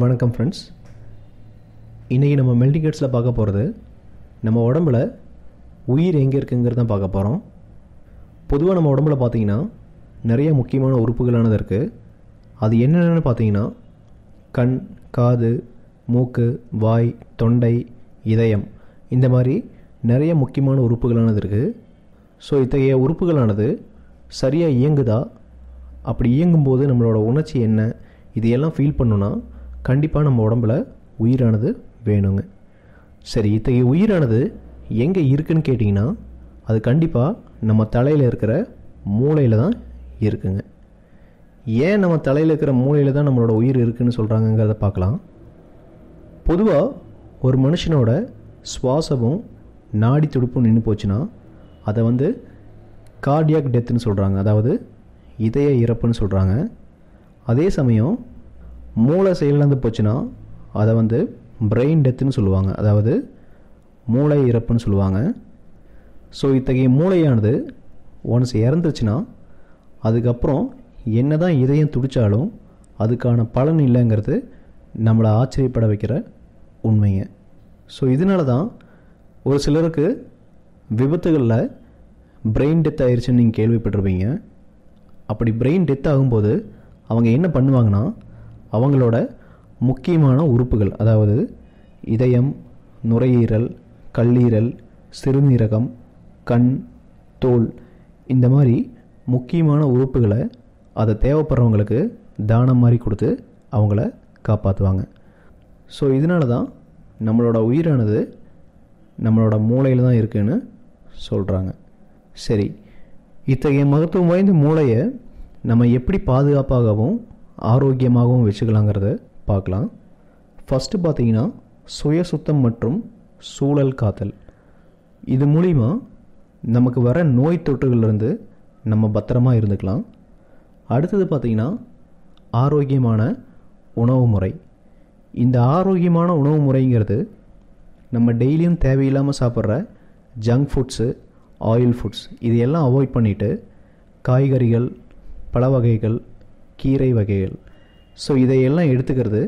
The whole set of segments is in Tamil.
வணக்கம் ஃப்ரெண்ட்ஸ் இன்றைக்கி நம்ம மெல்டிகேட்ஸில் பார்க்க போகிறது நம்ம உடம்புல உயிர் எங்கே இருக்குங்கிறது தான் பார்க்க போகிறோம் பொதுவாக நம்ம உடம்புல பார்த்திங்கன்னா நிறைய முக்கியமான உறுப்புகளானது இருக்குது அது என்னென்னு பார்த்தீங்கன்னா கண் காது மூக்கு வாய் தொண்டை இதயம் இந்த மாதிரி நிறைய முக்கியமான உறுப்புகளானது இருக்குது ஸோ இத்தகைய உறுப்புகளானது சரியாக இயங்குதா அப்படி இயங்கும்போது நம்மளோட உணர்ச்சி என்ன இதையெல்லாம் ஃபீல் பண்ணுன்னா கண்டிப்பாக நம்ம உடம்பில் உயிரானது வேணுங்க சரி இத்தகைய உயிரானது எங்கே இருக்குன்னு கேட்டிங்கன்னா அது கண்டிப்பாக நம்ம தலையில் இருக்கிற மூளையில் தான் இருக்குங்க ஏன் நம்ம தலையில் இருக்கிற மூளையில் தான் நம்மளோட உயிர் இருக்குதுன்னு சொல்கிறாங்கங்கிறத பார்க்கலாம் பொதுவாக ஒரு மனுஷனோட சுவாசமும் நாடி துடுப்பும் நின்று போச்சுன்னா அதை வந்து கார்டியாக் டெத்துன்னு சொல்கிறாங்க அதாவது இதய இறப்புன்னு சொல்கிறாங்க அதே சமயம் மூளை செயலந்து போச்சுன்னா அதை வந்து பிரெயின் டெத்துன்னு சொல்லுவாங்க அதாவது மூளை இறப்புன்னு சொல்லுவாங்க ஸோ இத்தகைய மூளையானது ஒன்ஸ் இறந்துச்சுன்னா அதுக்கப்புறம் என்ன தான் இதயம் துடித்தாலும் அதுக்கான பலன் இல்லைங்கிறது நம்மளை ஆச்சரியப்பட வைக்கிற உண்மைங்க ஸோ இதனால தான் ஒரு சிலருக்கு விபத்துகளில் பிரெயின் டெத் ஆயிடுச்சுன்னு நீங்கள் கேள்விப்பட்டிருப்பீங்க அப்படி பிரெயின் டெத் ஆகும்போது அவங்க என்ன பண்ணுவாங்கன்னா அவங்களோட முக்கியமான உறுப்புகள் அதாவது இதயம் நுரையீரல் கல்லீரல் சிறுநீரகம் கண் தோல் இந்த மாதிரி முக்கியமான உறுப்புகளை அதை தேவைப்படுறவங்களுக்கு தானம் மாதிரி கொடுத்து அவங்கள காப்பாற்றுவாங்க ஸோ இதனால தான் நம்மளோட உயிரானது நம்மளோட மூளையில் தான் இருக்குதுன்னு சொல்கிறாங்க சரி இத்தகைய மகத்துவம் வாய்ந்த மூளையை நம்ம எப்படி பாதுகாப்பாகவும் ஆரோக்கியமாகவும் வச்சுக்கலாங்கிறத பார்க்கலாம் ஃபஸ்ட்டு பார்த்தீங்கன்னா சுய சுத்தம் மற்றும் சூழல் காத்தல் இது மூலிமா நமக்கு வர நோய் தொற்றுகள்லேருந்து நம்ம பத்திரமா இருந்துக்கலாம் அடுத்தது பார்த்திங்கன்னா ஆரோக்கியமான உணவு முறை இந்த ஆரோக்கியமான உணவு முறைங்கிறது நம்ம டெய்லியும் தேவையில்லாமல் சாப்பிட்ற ஜங்க் ஃபுட்ஸு ஆயில் ஃபுட்ஸ் இதையெல்லாம் அவாய்ட் பண்ணிவிட்டு காய்கறிகள் பழ வகைகள் கீரை வகைகள் ஸோ இதையெல்லாம் எடுத்துக்கிறது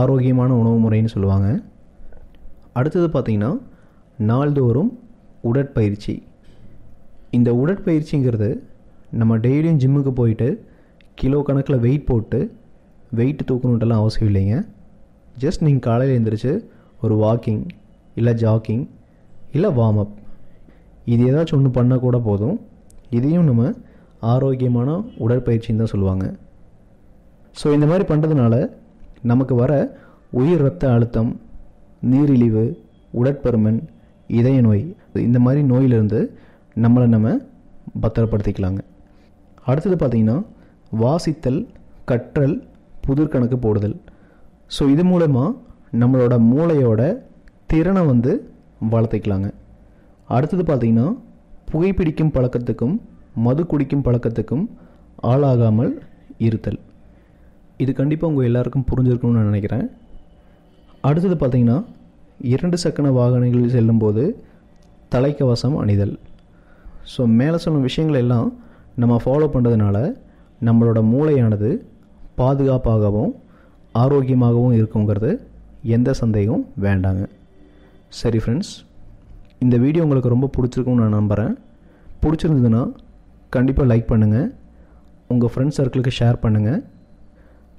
ஆரோக்கியமான உணவு முறைன்னு சொல்லுவாங்க அடுத்தது பார்த்திங்கன்னா நாள்தோறும் உடற்பயிற்சி இந்த உடற்பயிற்சிங்கிறது நம்ம டெய்லியும் ஜிம்முக்கு போயிட்டு கிலோ கணக்கில் வெயிட் போட்டு வெயிட் தூக்கணுன்றலாம் அவசியம் இல்லைங்க ஜஸ்ட் நீங்கள் காலையில் எழுந்திரிச்சு ஒரு வாக்கிங் இல்லை ஜாக்கிங் இல்லை வார்ம் அப் இது ஏதாச்சும் ஒன்று பண்ணால் கூட போதும் இதையும் நம்ம ஆரோக்கியமான உடற்பயிற்சின்னு தான் சொல்லுவாங்க ஸோ இந்த மாதிரி பண்ணுறதுனால நமக்கு வர உயிர் ரத்த அழுத்தம் நீரிழிவு உடற்பருமன் இதய நோய் இந்த மாதிரி நோயிலிருந்து நம்மளை நம்ம பத்திரப்படுத்திக்கலாங்க அடுத்தது பார்த்திங்கன்னா வாசித்தல் கற்றல் புதிர்கணக்கு போடுதல் ஸோ இது மூலமாக நம்மளோட மூளையோட திறனை வந்து வளர்த்திக்கலாங்க அடுத்தது பார்த்திங்கன்னா புகைப்பிடிக்கும் பழக்கத்துக்கும் மது குடிக்கும் பழக்கத்துக்கும் ஆளாகாமல் இருத்தல் இது கண்டிப்பாக உங்கள் எல்லாருக்கும் புரிஞ்சிருக்கணும்னு நான் நினைக்கிறேன் அடுத்தது பார்த்திங்கன்னா இரண்டு சக்கர வாகனங்களில் செல்லும்போது தலைக்கவசம் அணிதல் ஸோ மேலே சொல்லும் விஷயங்கள் எல்லாம் நம்ம ஃபாலோ பண்ணுறதுனால நம்மளோட மூளையானது பாதுகாப்பாகவும் ஆரோக்கியமாகவும் இருக்குங்கிறது எந்த சந்தேகம் வேண்டாங்க சரி ஃப்ரெண்ட்ஸ் இந்த வீடியோ உங்களுக்கு ரொம்ப பிடிச்சிருக்குன்னு நான் நம்புகிறேன் பிடிச்சிருந்ததுன்னா கண்டிப்பாக லைக் பண்ணுங்கள் உங்கள் ஃப்ரெண்ட்ஸ் சர்க்கிளுக்கு ஷேர் பண்ணுங்கள்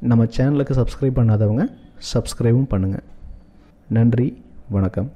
நம்ம சேனலுக்கு சப்ஸ்கிரைப் பண்ணாதவங்க சப்ஸ்கிரைபும் பண்ணுங்கள் நன்றி வணக்கம்